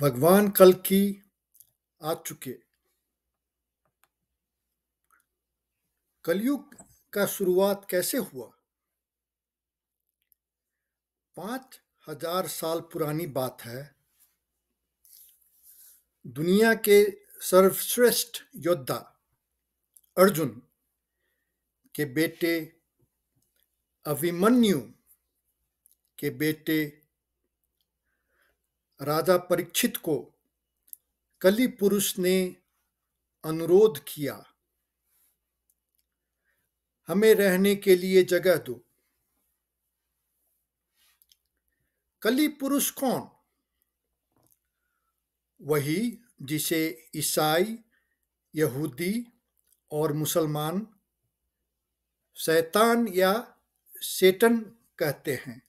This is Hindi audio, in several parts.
भगवान कल की आ चुके कलयुग का शुरुआत कैसे हुआ पांच हजार साल पुरानी बात है दुनिया के सर्वश्रेष्ठ योद्धा अर्जुन के बेटे अभिमन्यु के बेटे राजा परीक्षित को कली पुरुष ने अनुरोध किया हमें रहने के लिए जगह दो कली पुरुष कौन वही जिसे ईसाई यहूदी और मुसलमान शैतान या सेटन कहते हैं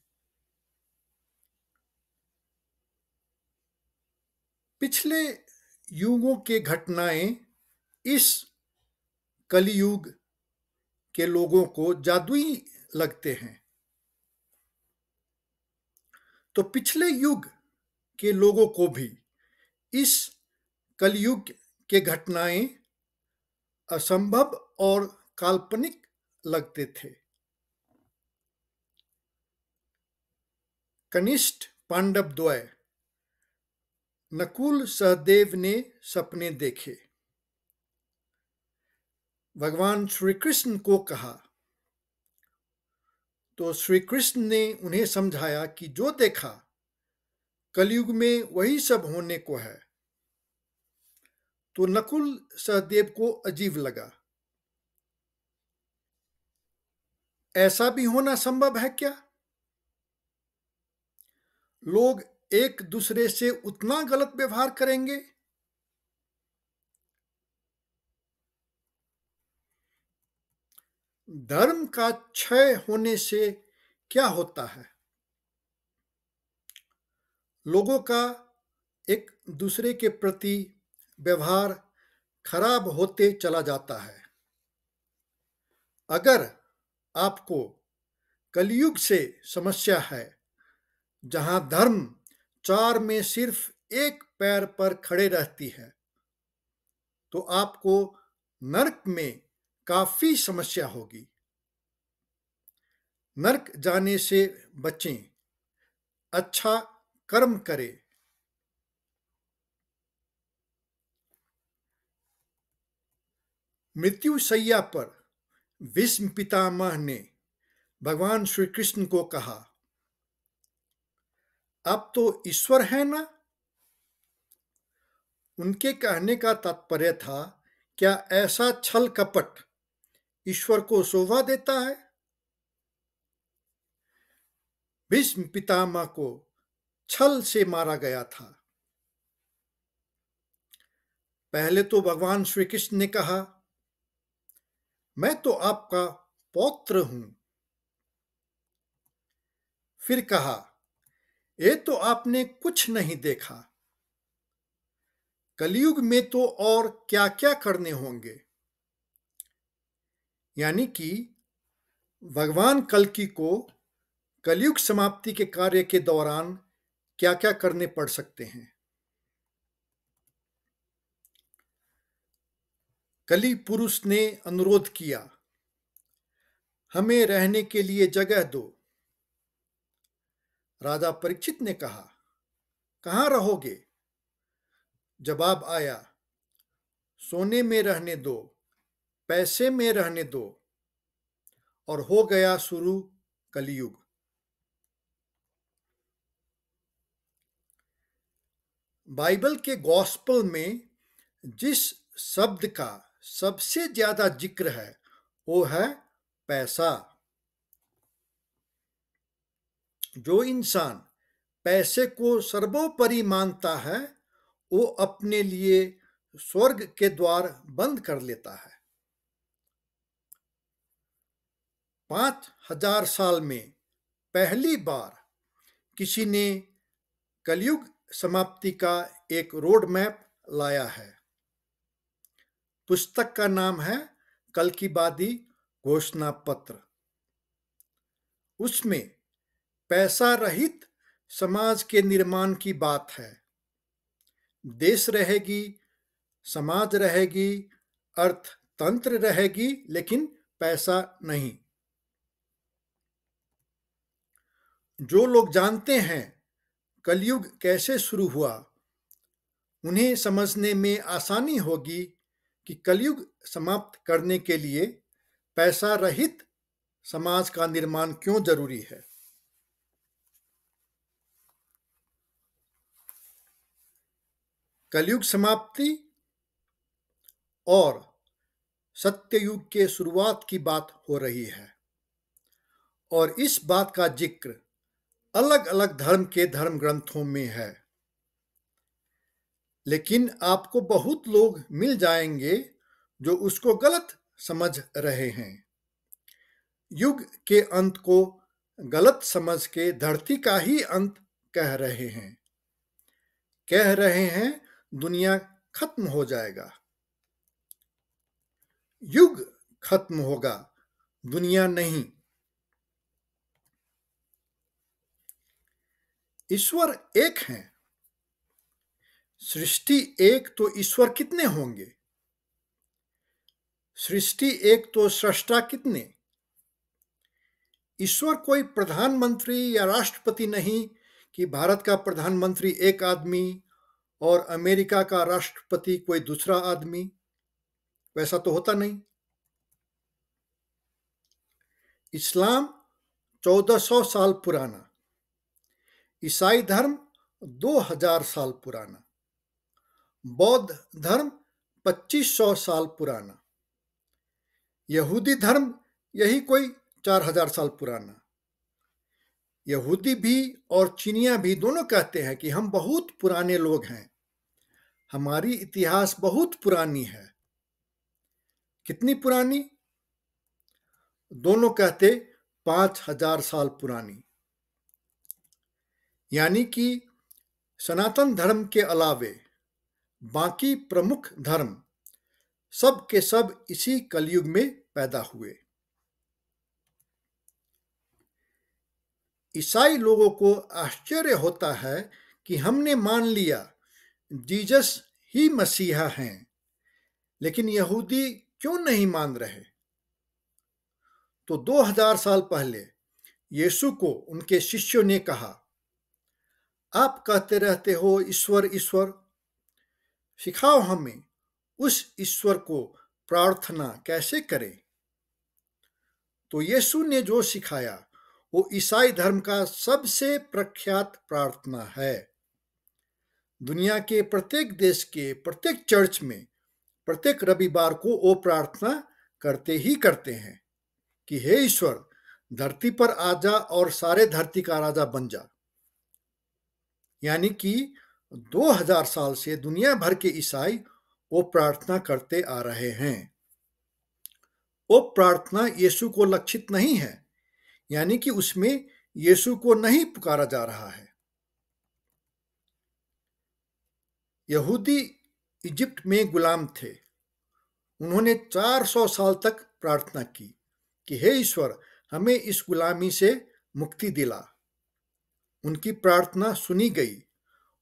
पिछले युगों के घटनाएं इस कलयुग के लोगों को जादुई लगते हैं तो पिछले युग के लोगों को भी इस कलयुग के घटनाएं असंभव और काल्पनिक लगते थे कनिष्ठ पांडव द्वय नकुल सहदेव ने सपने देखे भगवान श्री कृष्ण को कहा तो श्री कृष्ण ने उन्हें समझाया कि जो देखा कलयुग में वही सब होने को है तो नकुल सहदेव को अजीब लगा ऐसा भी होना संभव है क्या लोग एक दूसरे से उतना गलत व्यवहार करेंगे धर्म का क्षय होने से क्या होता है लोगों का एक दूसरे के प्रति व्यवहार खराब होते चला जाता है अगर आपको कलयुग से समस्या है जहां धर्म चार में सिर्फ एक पैर पर खड़े रहती है तो आपको नरक में काफी समस्या होगी नरक जाने से बचें अच्छा कर्म करें मृत्यु सैया पर विष्णु पितामह ने भगवान श्री कृष्ण को कहा आप तो ईश्वर है ना उनके कहने का तात्पर्य था क्या ऐसा छल कपट ईश्वर को शोभा देता है भीष्म पितामह को छल से मारा गया था पहले तो भगवान श्री कृष्ण ने कहा मैं तो आपका पौत्र हूं फिर कहा ये तो आपने कुछ नहीं देखा कलयुग में तो और क्या क्या करने होंगे यानी कि भगवान कलकी को कलयुग समाप्ति के कार्य के दौरान क्या क्या करने पड़ सकते हैं कली पुरुष ने अनुरोध किया हमें रहने के लिए जगह दो राजा परीक्षित ने कहा कहाँ रहोगे जवाब आया सोने में रहने दो पैसे में रहने दो और हो गया शुरू कलयुग बाइबल के गॉस्पल में जिस शब्द का सबसे ज्यादा जिक्र है वो है पैसा जो इंसान पैसे को सर्वोपरि मानता है वो अपने लिए स्वर्ग के द्वार बंद कर लेता है पांच हजार साल में पहली बार किसी ने कलयुग समाप्ति का एक रोड मैप लाया है पुस्तक का नाम है कल की बादी घोषणा पत्र उसमें पैसा रहित समाज के निर्माण की बात है देश रहेगी समाज रहेगी अर्थतंत्र रहेगी लेकिन पैसा नहीं जो लोग जानते हैं कलयुग कैसे शुरू हुआ उन्हें समझने में आसानी होगी कि कलयुग समाप्त करने के लिए पैसा रहित समाज का निर्माण क्यों जरूरी है कलयुग समाप्ति और सत्ययुग के शुरुआत की बात हो रही है और इस बात का जिक्र अलग अलग धर्म के धर्म ग्रंथों में है लेकिन आपको बहुत लोग मिल जाएंगे जो उसको गलत समझ रहे हैं युग के अंत को गलत समझ के धरती का ही अंत कह रहे हैं कह रहे हैं दुनिया खत्म हो जाएगा युग खत्म होगा दुनिया नहीं ईश्वर एक है सृष्टि एक तो ईश्वर कितने होंगे सृष्टि एक तो सृष्टा कितने ईश्वर कोई प्रधानमंत्री या राष्ट्रपति नहीं कि भारत का प्रधानमंत्री एक आदमी और अमेरिका का राष्ट्रपति कोई दूसरा आदमी वैसा तो होता नहीं इस्लाम 1400 साल पुराना ईसाई धर्म 2000 साल पुराना बौद्ध धर्म 2500 साल पुराना यहूदी धर्म यही कोई 4000 साल पुराना यहूदी भी और चीनिया भी दोनों कहते हैं कि हम बहुत पुराने लोग हैं हमारी इतिहास बहुत पुरानी है कितनी पुरानी दोनों कहते पांच हजार साल पुरानी यानी कि सनातन धर्म के अलावे बाकी प्रमुख धर्म सब के सब इसी कलयुग में पैदा हुए ईसाई लोगों को आश्चर्य होता है कि हमने मान लिया जीजस ही मसीहा हैं लेकिन यहूदी क्यों नहीं मान रहे तो 2000 साल पहले यीशु को उनके शिष्यों ने कहा आप कहते रहते हो ईश्वर ईश्वर सिखाओ हमें उस ईश्वर को प्रार्थना कैसे करें तो यीशु ने जो सिखाया वो ईसाई धर्म का सबसे प्रख्यात प्रार्थना है दुनिया के प्रत्येक देश के प्रत्येक चर्च में प्रत्येक रविवार को वो प्रार्थना करते ही करते हैं कि हे ईश्वर धरती पर आ जा और सारे धरती का राजा बन जा यानी कि 2000 साल से दुनिया भर के ईसाई वो प्रार्थना करते आ रहे हैं वो प्रार्थना यीशु को लक्षित नहीं है यानी कि उसमें यीशु को नहीं पुकारा जा रहा है यहूदी इजिप्ट में गुलाम थे उन्होंने 400 साल तक प्रार्थना की कि हे ईश्वर हमें इस गुलामी से मुक्ति दिला उनकी प्रार्थना सुनी गई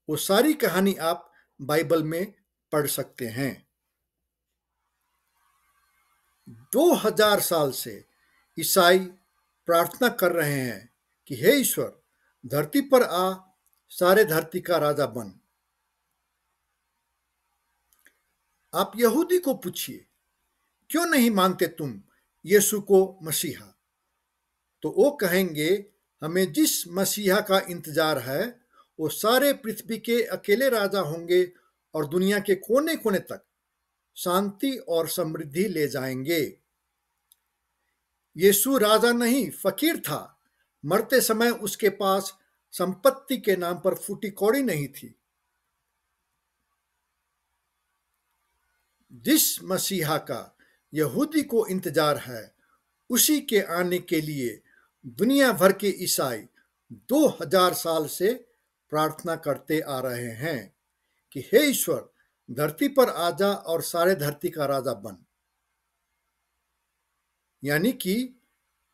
वो सारी कहानी आप बाइबल में पढ़ सकते हैं 2000 साल से ईसाई प्रार्थना कर रहे हैं कि हे ईश्वर धरती पर आ सारे धरती का राजा बन आप यहूदी को पूछिए क्यों नहीं मानते तुम यीशु को मसीहा तो वो कहेंगे हमें जिस मसीहा का इंतजार है वो सारे पृथ्वी के अकेले राजा होंगे और दुनिया के कोने कोने तक शांति और समृद्धि ले जाएंगे यीशु राजा नहीं फकीर था मरते समय उसके पास संपत्ति के नाम पर फूटी कौड़ी नहीं थी जिस मसीहा का यहूदी को इंतजार है उसी के आने के लिए दुनिया भर के ईसाई 2000 साल से प्रार्थना करते आ रहे हैं कि हे ईश्वर धरती पर आजा और सारे धरती का राजा बन यानी कि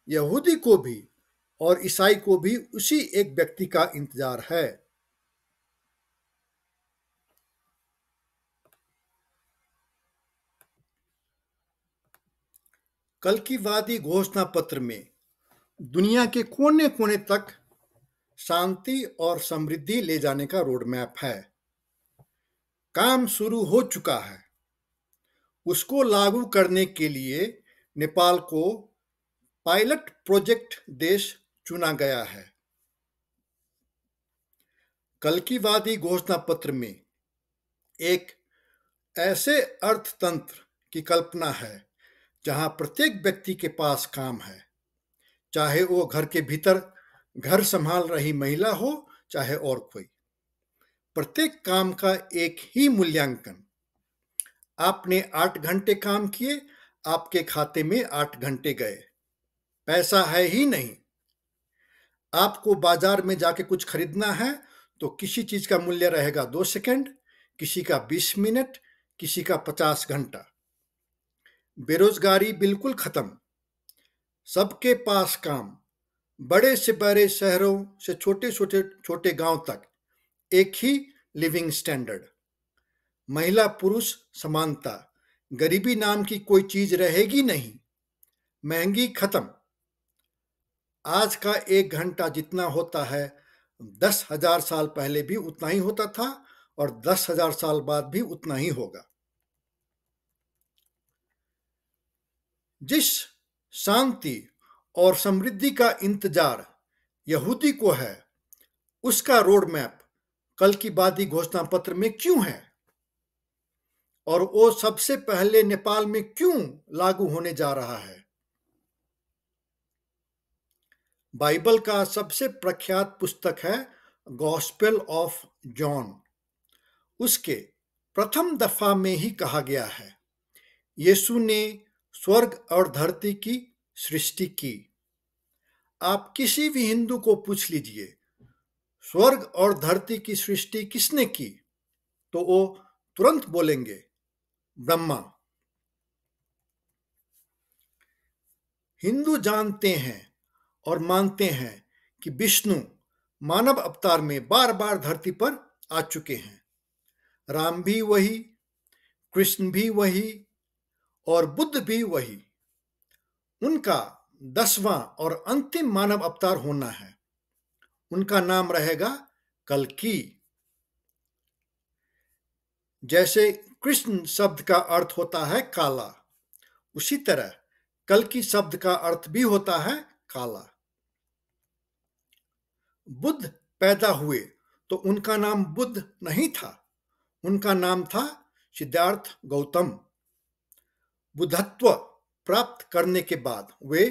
यहूदी को भी और ईसाई को भी उसी एक व्यक्ति का इंतजार है कल की वादी घोषणा पत्र में दुनिया के कोने कोने तक शांति और समृद्धि ले जाने का रोड मैप है काम शुरू हो चुका है उसको लागू करने के लिए नेपाल को पायलट प्रोजेक्ट देश चुना गया है कल की वादी घोषणा पत्र में एक ऐसे अर्थतंत्र की कल्पना है जहां प्रत्येक व्यक्ति के पास काम है चाहे वो घर के भीतर घर संभाल रही महिला हो चाहे और कोई प्रत्येक काम का एक ही मूल्यांकन आपने आठ घंटे काम किए आपके खाते में आठ घंटे गए पैसा है ही नहीं आपको बाजार में जाके कुछ खरीदना है तो किसी चीज का मूल्य रहेगा दो सेकंड किसी का बीस मिनट किसी का पचास घंटा बेरोजगारी बिल्कुल खत्म सबके पास काम बड़े से बड़े शहरों से छोटे छोटे छोटे गांव तक एक ही लिविंग स्टैंडर्ड महिला पुरुष समानता गरीबी नाम की कोई चीज रहेगी नहीं महंगी खत्म आज का एक घंटा जितना होता है दस हजार साल पहले भी उतना ही होता था और दस हजार साल बाद भी उतना ही होगा जिस शांति और समृद्धि का इंतजार यहूदी को है उसका रोड मैप कल की बादी घोषणा पत्र में क्यों है और वो सबसे पहले नेपाल में क्यों लागू होने जा रहा है बाइबल का सबसे प्रख्यात पुस्तक है गॉस्पेल ऑफ जॉन उसके प्रथम दफा में ही कहा गया है यीशु ने स्वर्ग और धरती की सृष्टि की आप किसी भी हिंदू को पूछ लीजिए स्वर्ग और धरती की सृष्टि किसने की तो वो तुरंत बोलेंगे ब्रह्मा हिंदू जानते हैं और मानते हैं कि विष्णु मानव अवतार में बार बार धरती पर आ चुके हैं राम भी वही कृष्ण भी वही और बुद्ध भी वही उनका दसवां और अंतिम मानव अवतार होना है उनका नाम रहेगा कलकी जैसे कृष्ण शब्द का अर्थ होता है काला उसी तरह कल की शब्द का अर्थ भी होता है काला बुद्ध पैदा हुए तो उनका नाम बुद्ध नहीं था उनका नाम था सिद्धार्थ गौतम बुद्धत्व प्राप्त करने के बाद वे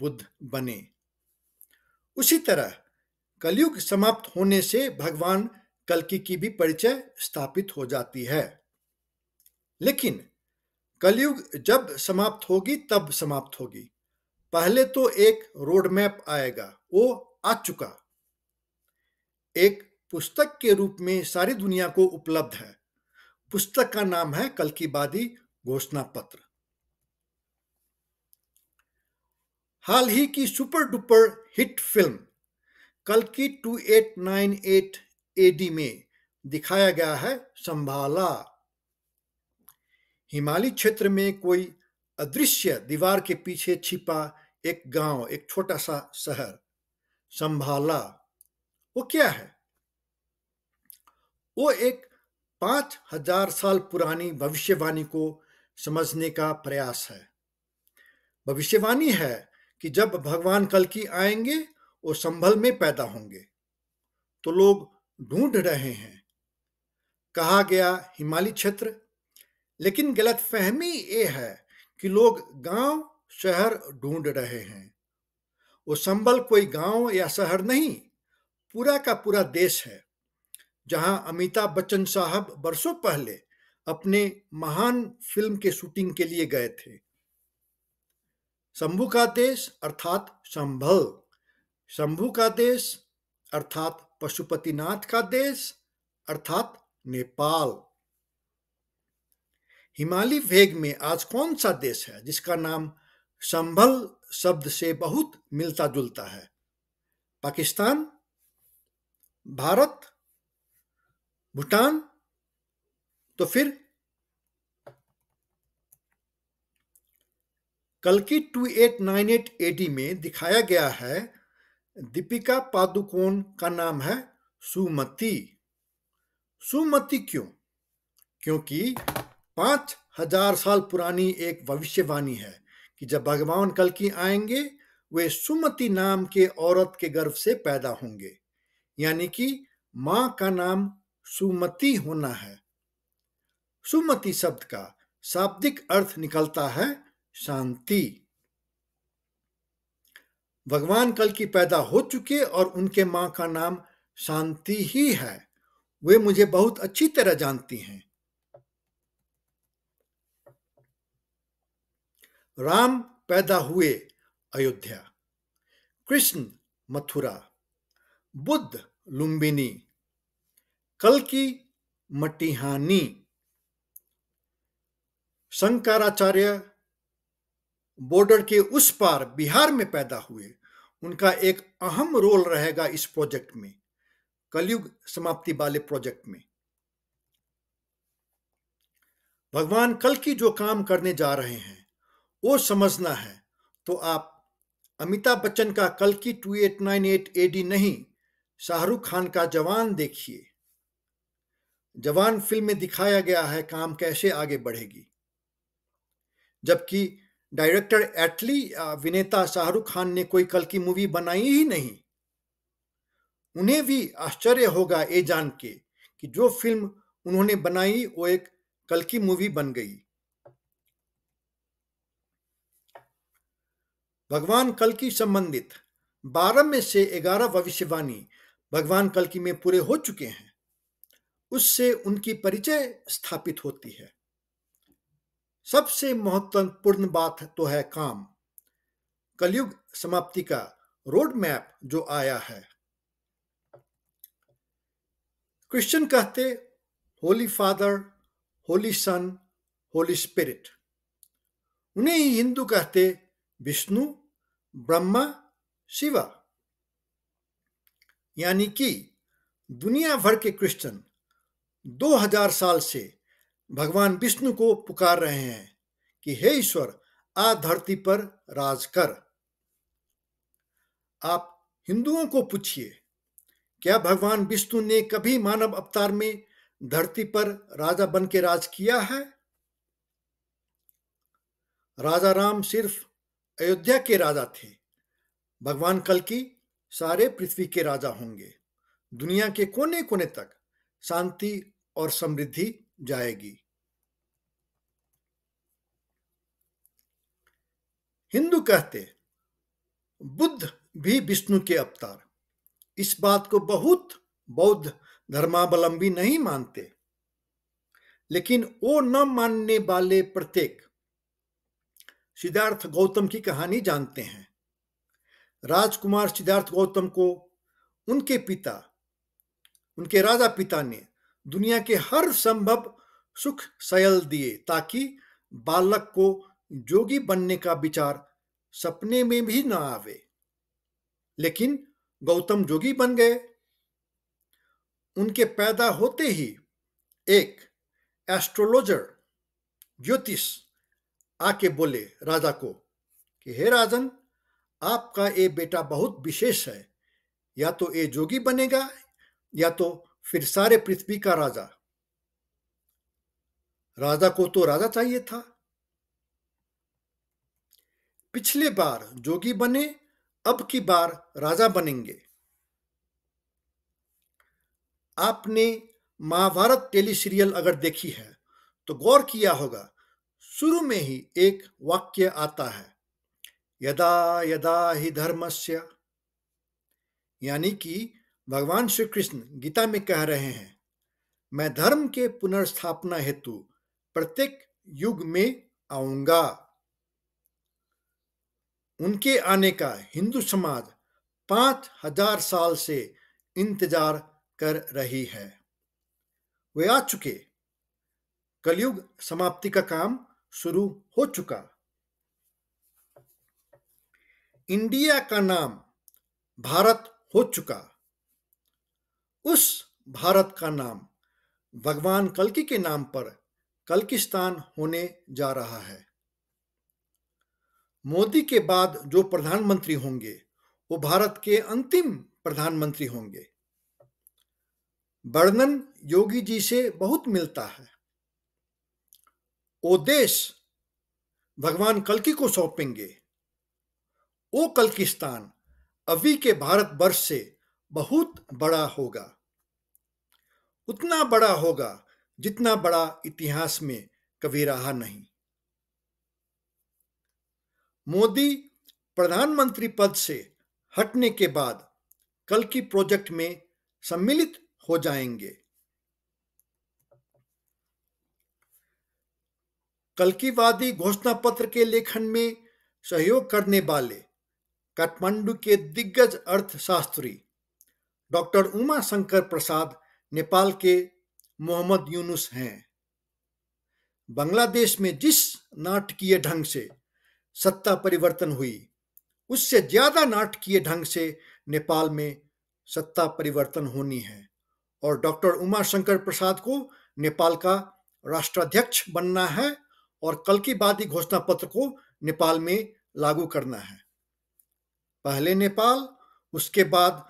बुद्ध बने उसी तरह कलयुग समाप्त होने से भगवान कलकी की भी परिचय स्थापित हो जाती है लेकिन कलयुग जब समाप्त होगी तब समाप्त होगी पहले तो एक रोड मैप आएगा वो आ चुका एक पुस्तक के रूप में सारी दुनिया को उपलब्ध है पुस्तक का नाम है कल की बादी घोषणा पत्र हाल ही की सुपर डुपर हिट फिल्म कल की 2898 एडी में दिखाया गया है संभाला हिमालय क्षेत्र में कोई अदृश्य दीवार के पीछे छिपा एक गांव एक छोटा सा शहर संभाला वो क्या है वो एक पांच हजार साल पुरानी भविष्यवाणी को समझने का प्रयास है भविष्यवाणी है कि जब भगवान कल की आएंगे वो संभल में पैदा होंगे तो लोग ढूंढ रहे हैं कहा गया हिमालय क्षेत्र लेकिन गलत फहमी ये है कि लोग गांव शहर ढूंढ रहे हैं वो संबल कोई गांव या शहर नहीं पूरा का पूरा देश है जहां अमिताभ बच्चन साहब बरसों पहले अपने महान फिल्म के शूटिंग के लिए गए थे शंभू का देश अर्थात संभल शंभू का देश अर्थात पशुपतिनाथ का देश अर्थात नेपाल हिमालय वेग में आज कौन सा देश है जिसका नाम संभल शब्द से बहुत मिलता जुलता है पाकिस्तान भारत भूटान तो फिर कल की 2898 एडी में दिखाया गया है दीपिका पादुकोण का नाम है सुमति सुमति क्यों क्योंकि पांच हजार साल पुरानी एक भविष्यवाणी है कि जब भगवान कल की आएंगे वे सुमति नाम के औरत के गर्भ से पैदा होंगे यानी कि माँ का नाम सुमति होना है सुमति शब्द का शाब्दिक अर्थ निकलता है शांति भगवान कल की पैदा हो चुके और उनके माँ का नाम शांति ही है वे मुझे बहुत अच्छी तरह जानती हैं राम पैदा हुए अयोध्या कृष्ण मथुरा बुद्ध लुम्बिनी कल की मटिहानी शंकराचार्य बॉर्डर के उस पार बिहार में पैदा हुए उनका एक अहम रोल रहेगा इस प्रोजेक्ट में कलयुग समाप्ति वाले प्रोजेक्ट में भगवान कल की जो काम करने जा रहे हैं वो समझना है तो आप अमिताभ बच्चन का कल की two eight nine eight AD नहीं शाहरुख खान का जवान देखिए जवान फिल्म में दिखाया गया है काम कैसे आगे बढ़ेगी जबकि डायरेक्टर एटली विनेता शाहरुख खान ने कोई कल की मूवी बनाई ही नहीं उन्हें भी आश्चर्य होगा ये जान के कि जो फिल्म उन्होंने बनाई वो एक कल की मूवी बन गई भगवान की संबंधित बारह में से ग्यारह भविष्यवाणी भगवान कल में पूरे हो चुके हैं उससे उनकी परिचय स्थापित होती है सबसे महत्वपूर्ण बात तो है काम कलयुग समाप्ति का रोड मैप जो आया है क्रिश्चियन कहते holy father holy son holy spirit उन्हें ही हिंदू कहते विष्णु ब्रह्मा शिवा यानी कि दुनिया भर के क्रिश्चियन 2000 साल से भगवान विष्णु को पुकार रहे हैं कि हे ईश्वर आ धरती पर राज कर आप हिंदुओं को पूछिए क्या भगवान विष्णु ने कभी मानव अवतार में धरती पर राजा बन के राज किया है राजा राम सिर्फ अयोध्या के राजा थे भगवान कल की सारे पृथ्वी के राजा होंगे दुनिया के कोने कोने तक शांति और समृद्धि जाएगी हिंदू कहते बुद्ध भी विष्णु के अवतार इस बात को बहुत बौद्ध धर्मावलंबी नहीं मानते लेकिन वो न मानने वाले प्रत्येक सिद्धार्थ गौतम की कहानी जानते हैं राजकुमार सिद्धार्थ गौतम को उनके पिता उनके राजा पिता ने दुनिया के हर संभव सुख सयल दिए ताकि बालक को जोगी बनने का विचार सपने में भी ना आवे लेकिन गौतम जोगी बन गए उनके पैदा होते ही एक एस्ट्रोलॉजर ज्योतिष आके बोले राजा को कि हे राजन आपका ये बेटा बहुत विशेष है या तो ये जोगी बनेगा या तो फिर सारे पृथ्वी का राजा राजा को तो राजा चाहिए था पिछले बार जोगी बने अब की बार राजा बनेंगे आपने महाभारत टेली सीरियल अगर देखी है तो गौर किया होगा शुरू में ही एक वाक्य आता है यदा यदा ही धर्मस्य यानी कि भगवान श्री कृष्ण गीता में कह रहे हैं मैं धर्म के पुनर्स्थापना हेतु प्रत्येक युग में आऊंगा उनके आने का हिंदू समाज पांच हजार साल से इंतजार कर रही है वे आ चुके कलयुग समाप्ति का काम शुरू हो चुका इंडिया का नाम भारत हो चुका उस भारत का नाम भगवान कल्कि के नाम पर कल्किस्तान होने जा रहा है मोदी के बाद जो प्रधानमंत्री होंगे वो भारत के अंतिम प्रधानमंत्री होंगे वर्णन योगी जी से बहुत मिलता है देश भगवान कलकी को सौंपेंगे वो कल्किस्तान अभी के भारत वर्ष से बहुत बड़ा होगा उतना बड़ा होगा जितना बड़ा इतिहास में कभी रहा नहीं मोदी प्रधानमंत्री पद से हटने के बाद कल की प्रोजेक्ट में सम्मिलित हो जाएंगे कल्कीवादी घोषणा पत्र के लेखन में सहयोग करने वाले काठमांडू के दिग्गज अर्थशास्त्री डॉक्टर उमा शंकर प्रसाद नेपाल के मोहम्मद यूनुस हैं बांग्लादेश में जिस नाटकीय ढंग से सत्ता परिवर्तन हुई उससे ज्यादा नाटकीय ढंग से नेपाल में सत्ता परिवर्तन होनी है और डॉक्टर उमा शंकर प्रसाद को नेपाल का राष्ट्राध्यक्ष बनना है और कल की बात ही घोषणा पत्र को नेपाल में लागू करना है पहले नेपाल उसके बाद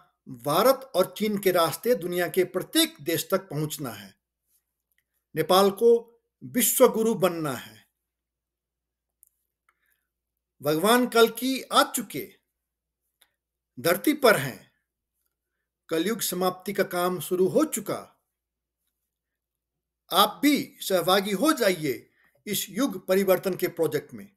भारत और चीन के रास्ते दुनिया के प्रत्येक देश तक पहुंचना है नेपाल को विश्व गुरु बनना है भगवान कल की आ चुके धरती पर हैं कलयुग समाप्ति का काम शुरू हो चुका आप भी सहभागी हो जाइए इस युग परिवर्तन के प्रोजेक्ट में